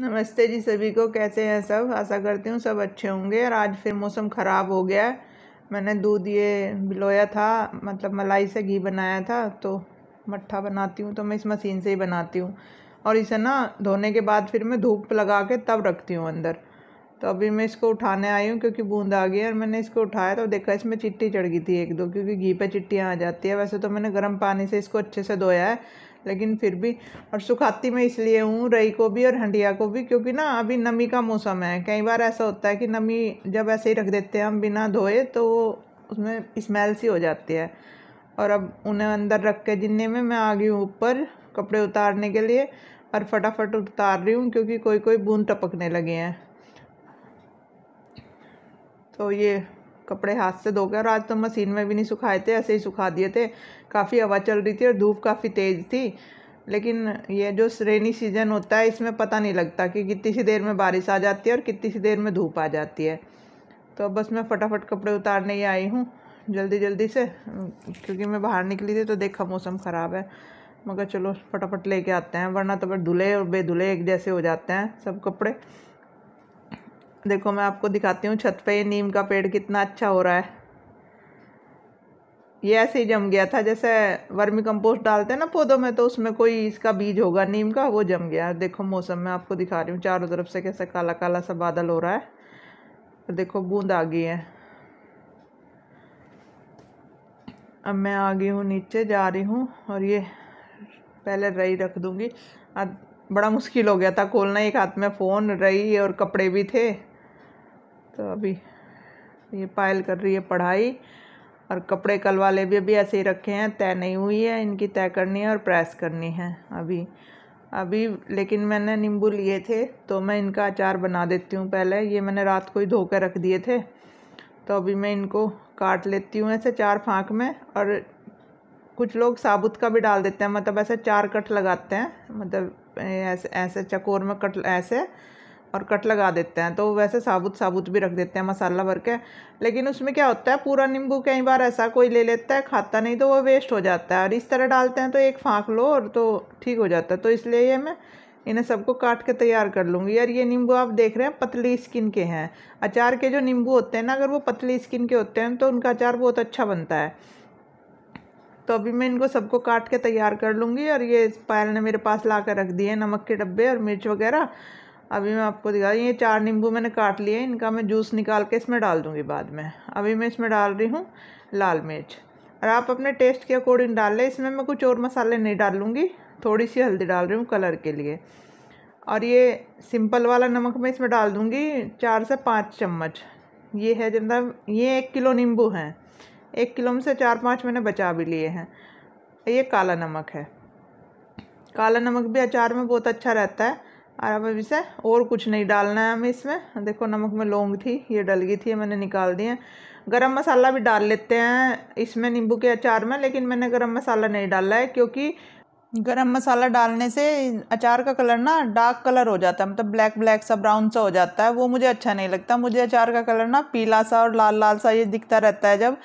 नमस्ते जी सभी को कैसे हैं सब आशा करती हूँ सब अच्छे होंगे और आज फिर मौसम ख़राब हो गया है मैंने दूध ये बिलोया था मतलब मलाई से घी बनाया था तो मट्ठा बनाती हूँ तो मैं इस मशीन से ही बनाती हूँ और इसे ना धोने के बाद फिर मैं धूप लगा के तब रखती हूँ अंदर तो अभी मैं इसको उठाने आई हूँ क्योंकि बूंद आ गई है और मैंने इसको उठाया तो देखा इसमें चिट्टी चढ़ गई थी एक दो क्योंकि घी पे चिट्टियाँ आ जाती है वैसे तो मैंने गर्म पानी से इसको अच्छे से धोया है लेकिन फिर भी और सुखाती मैं इसलिए हूँ रई को भी और हंडिया को भी क्योंकि ना अभी नमी का मौसम है कई बार ऐसा होता है कि नमी जब ऐसे ही रख देते हैं हम बिना धोए तो उसमें स्मेल सी हो जाती है और अब उन्हें अंदर रख के जिन्ने में मैं आ गई हूँ ऊपर कपड़े उतारने के लिए और फटाफट उतार रही हूँ क्योंकि कोई कोई बूंद टपकने लगे हैं तो ये कपड़े हाथ से धोकर और आज तो मशीन में भी नहीं सुखाए थे ऐसे ही सुखा दिए थे काफ़ी हवा चल रही थी और धूप काफ़ी तेज़ थी लेकिन ये जो रेनी सीजन होता है इसमें पता नहीं लगता कि कितनी सी देर में बारिश आ जाती है और कितनी सी देर में धूप आ जाती है तो बस मैं फटाफट कपड़े उतारने ही आई हूँ जल्दी जल्दी से क्योंकि मैं बाहर निकली थी तो देखा मौसम ख़राब है मगर चलो फटाफट लेके आते हैं वरना तो फिर धुले और बेधुले एक जैसे हो जाते हैं सब कपड़े देखो मैं आपको दिखाती हूँ छत पे ये नीम का पेड़ कितना अच्छा हो रहा है ये ऐसे ही जम गया था जैसे वर्मी कंपोस्ट डालते हैं ना पौधों में तो उसमें कोई इसका बीज होगा नीम का वो जम गया देखो मौसम में आपको दिखा रही हूँ चारों तरफ से कैसे काला काला सा बादल हो रहा है तो देखो बूंद आ गई है अब मैं आ गई हूँ नीचे जा रही हूँ और ये पहले रही रख दूँगी बड़ा मुश्किल हो गया था खोलना एक हाथ में फ़ोन रही और कपड़े भी थे तो अभी ये पायल कर रही है पढ़ाई और कपड़े कल वाले भी अभी ऐसे ही रखे हैं तय नहीं हुई है इनकी तय करनी है और प्रेस करनी है अभी अभी लेकिन मैंने नींबू लिए थे तो मैं इनका अचार बना देती हूँ पहले ये मैंने रात को ही धो कर रख दिए थे तो अभी मैं इनको काट लेती हूँ ऐसे चार फाँक में और कुछ लोग साबुत का भी डाल देते हैं मतलब ऐसे चार कट लगाते हैं मतलब ऐसे ऐसे चकोर में कट ऐसे और कट लगा देते हैं तो वैसे साबुत साबुत भी रख देते हैं मसाला भर के लेकिन उसमें क्या होता है पूरा नींबू कई बार ऐसा कोई ले लेता है खाता नहीं तो वो वेस्ट हो जाता है और इस तरह डालते हैं तो एक फाँक लो और तो ठीक हो जाता है तो इसलिए ये मैं इन्हें सबको काट के तैयार कर लूँगी यार ये नींबू आप देख रहे हैं पतली स्किन के हैं अचार के जो नींबू होते हैं ना अगर वो पतली स्किन के होते हैं तो उनका अचार बहुत अच्छा बनता है तो अभी मैं इनको सबको काट के तैयार कर लूँगी और ये पायल ने मेरे पास ला कर रख दिए नमक के डब्बे और मिर्च वगैरह अभी मैं आपको दिखा रही ये चार नींबू मैंने काट लिए इनका मैं जूस निकाल के इसमें डाल दूँगी बाद में अभी मैं इसमें डाल रही हूँ लाल मिर्च और आप अपने टेस्ट के अकॉर्डिंग डाल लें इसमें मैं कुछ और मसाले नहीं डालूँगी थोड़ी सी हल्दी डाल रही हूँ कलर के लिए और ये सिंपल वाला नमक मैं इसमें डाल दूँगी चार से पाँच चम्मच ये है जिंदा ये एक किलो नींबू हैं एक किलो में से चार पाँच मैंने बचा भी लिए हैं ये काला नमक है काला नमक भी अचार में बहुत अच्छा रहता है और अब इसे और कुछ नहीं डालना है हमें इसमें देखो नमक में लौंग थी ये डल गई थी मैंने निकाल दी है गरम मसाला भी डाल लेते हैं इसमें नींबू के अचार में लेकिन मैंने गरम मसाला नहीं डाला है क्योंकि गरम मसाला डालने से अचार का कलर ना डार्क कलर हो जाता है मतलब ब्लैक ब्लैक सा ब्राउन सा हो जाता है वो मुझे अच्छा नहीं लगता मुझे अचार का कलर ना पीला सा और लाल लाल सा ये दिखता रहता है जब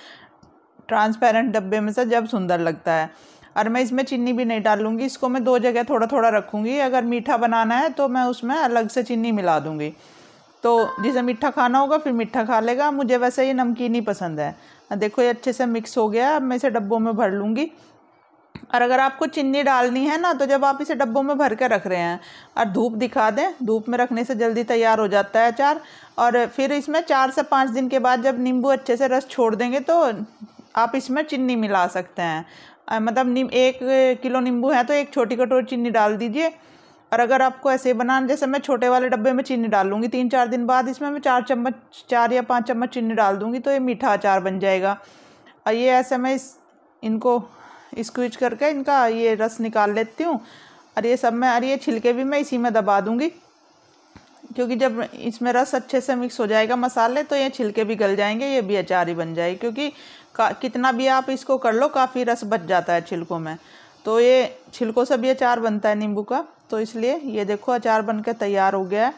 ट्रांसपेरेंट डब्बे में से जब सुंदर लगता है और मैं इसमें चीनी भी नहीं डालूँगी इसको मैं दो जगह थोड़ा थोड़ा रखूँगी अगर मीठा बनाना है तो मैं उसमें अलग से चीनी मिला दूंगी तो जिसे मीठा खाना होगा फिर मीठा खा लेगा मुझे वैसे ये नमकीन ही पसंद है देखो ये अच्छे से मिक्स हो गया अब मैं इसे डब्बों में भर लूँगी और अगर आपको चिन्नी डालनी है ना तो जब आप इसे डब्बों में भर के रख रहे हैं और धूप दिखा दें धूप में रखने से जल्दी तैयार हो जाता है अचार और फिर इसमें चार से पाँच दिन के बाद जब नींबू अच्छे से रस छोड़ देंगे तो आप इसमें चिन्नी मिला सकते हैं मतलब नीम एक किलो नींबू है तो एक छोटी कटोरी चीनी डाल दीजिए और अगर आपको ऐसे बनाना जैसे मैं छोटे वाले डब्बे में चीनी डाल लूँगी तीन चार दिन बाद इसमें मैं चार चम्मच चार या पाँच चम्मच चीनी डाल दूँगी तो ये मीठा अचार बन जाएगा और ये ऐसे मैं इस इनको स्क्विच करके इनका ये रस निकाल लेती हूँ और ये सब मैं और ये छिलके भी मैं इसी में दबा दूँगी क्योंकि जब इसमें रस अच्छे से मिक्स हो जाएगा मसाले तो ये छिलके भी गल जाएंगे ये भी अचार ही बन जाएगी क्योंकि का कितना भी आप इसको कर लो काफ़ी रस बच जाता है छिलकों में तो ये छिलकों से भी अचार बनता है नींबू का तो इसलिए ये देखो अचार बन के तैयार हो गया है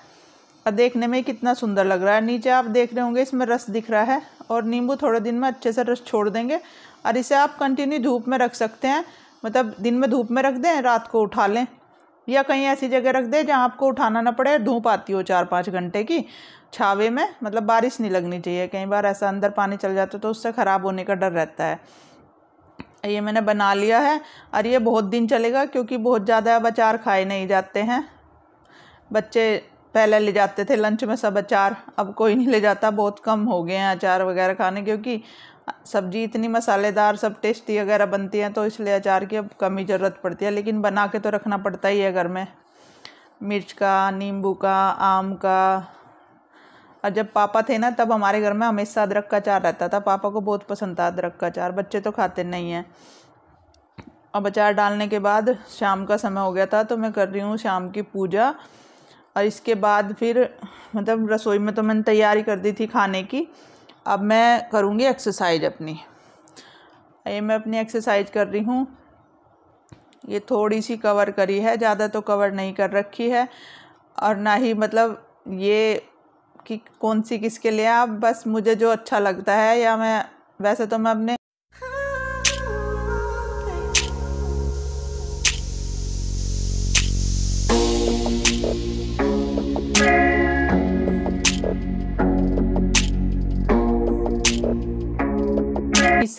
और देखने में कितना सुंदर लग रहा है नीचे आप देख रहे होंगे इसमें रस दिख रहा है और नींबू थोड़े दिन में अच्छे से रस छोड़ देंगे और इसे आप कंटिन्यू धूप में रख सकते हैं मतलब दिन में धूप में रख दें रात को उठा लें या कहीं ऐसी जगह रख दे जहाँ आपको उठाना ना पड़े धूप आती हो चार पाँच घंटे की छावे में मतलब बारिश नहीं लगनी चाहिए कई बार ऐसा अंदर पानी चल जाता है तो उससे ख़राब होने का डर रहता है ये मैंने बना लिया है और ये बहुत दिन चलेगा क्योंकि बहुत ज़्यादा अब अचार खाए नहीं जाते हैं बच्चे पहले ले जाते थे लंच में सब अचार अब कोई नहीं ले जाता बहुत कम हो गए हैं अचार वगैरह खाने क्योंकि सब्जी इतनी मसालेदार सब टेस्टी वगैरह बनती है तो इसलिए अचार की अब कमी ज़रूरत पड़ती है लेकिन बना के तो रखना पड़ता ही है घर में मिर्च का नींबू का आम का और जब पापा थे ना तब हमारे घर में हमेशा अदरक का अचार रहता था पापा को बहुत पसंद था अदरक का अचार बच्चे तो खाते नहीं हैं अब अचार डालने के बाद शाम का समय हो गया था तो मैं कर रही हूँ शाम की पूजा और इसके बाद फिर मतलब रसोई में तो मैंने तैयारी कर दी थी खाने की अब मैं करूँगी एक्सरसाइज अपनी ये मैं अपनी एक्सरसाइज कर रही हूँ ये थोड़ी सी कवर करी है ज़्यादा तो कवर नहीं कर रखी है और ना ही मतलब ये कि कौन सी किसके लिए आप बस मुझे जो अच्छा लगता है या मैं वैसे तो मैं अपने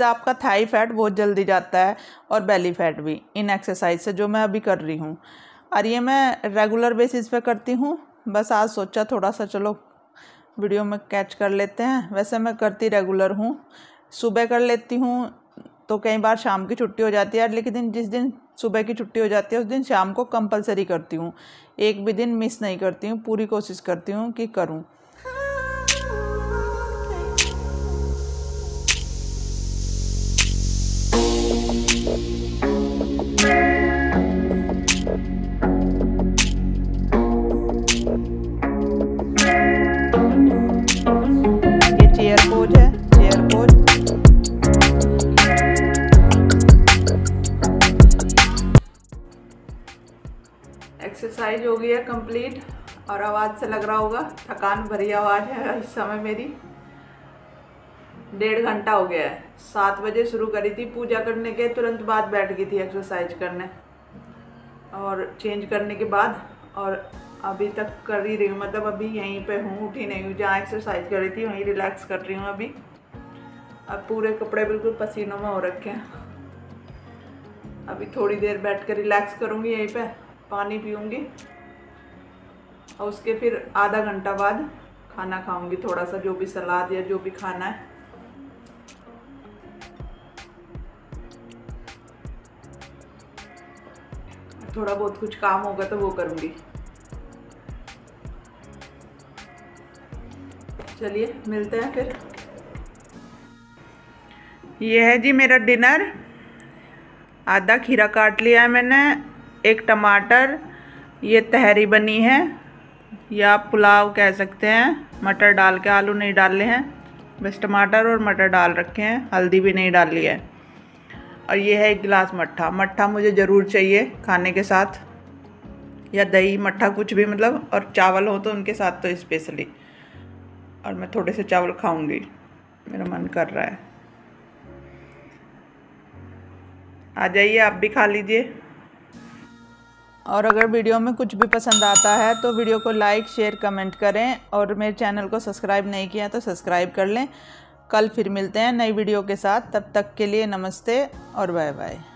इससे आपका थाई फैट बहुत जल्दी जाता है और बेली फैट भी इन एक्सरसाइज से जो मैं अभी कर रही हूँ और ये मैं रेगुलर बेसिस पे करती हूँ बस आज सोचा थोड़ा सा चलो वीडियो में कैच कर लेते हैं वैसे मैं करती रेगुलर हूँ सुबह कर लेती हूँ तो कई बार शाम की छुट्टी हो जाती है लेकिन जिस दिन सुबह की छुट्टी हो जाती है उस दिन शाम को कंपलसरी करती हूँ एक भी दिन मिस नहीं करती हूँ पूरी कोशिश करती हूँ कि करूँ कंप्लीट और आवाज़ से लग रहा होगा थकान भरी आवाज़ है इस समय मेरी डेढ़ घंटा हो गया है सात बजे शुरू करी थी पूजा करने के तुरंत बाद बैठ गई थी एक्सरसाइज करने और चेंज करने के बाद और अभी तक कर ही रही हूँ मतलब अभी यहीं पे हूँ उठी नहीं हूँ जहाँ एक्सरसाइज कर रही थी वहीं रिलैक्स कर रही हूँ अभी अब पूरे कपड़े बिल्कुल पसीनों में हो रखे हैं अभी थोड़ी देर बैठ कर रिलैक्स करूँगी यहीं पर पानी पीऊँगी और उसके फिर आधा घंटा बाद खाना खाऊंगी थोड़ा सा जो भी सलाद या जो भी खाना है थोड़ा बहुत कुछ काम होगा तो वो करूंगी चलिए मिलते हैं फिर ये है जी मेरा डिनर आधा खीरा काट लिया है मैंने एक टमाटर ये तहरी बनी है या पुलाव कह सकते हैं मटर डाल के आलू नहीं डाले हैं बस टमाटर और मटर डाल रखे हैं हल्दी भी नहीं डाली है और ये है एक गिलास मट्ठा मट्ठा मुझे ज़रूर चाहिए खाने के साथ या दही मट्ठा कुछ भी मतलब और चावल हो तो उनके साथ तो स्पेशली और मैं थोड़े से चावल खाऊंगी मेरा मन कर रहा है आ जाइए आप भी खा लीजिए और अगर वीडियो में कुछ भी पसंद आता है तो वीडियो को लाइक शेयर कमेंट करें और मेरे चैनल को सब्सक्राइब नहीं किया तो सब्सक्राइब कर लें कल फिर मिलते हैं नई वीडियो के साथ तब तक के लिए नमस्ते और बाय बाय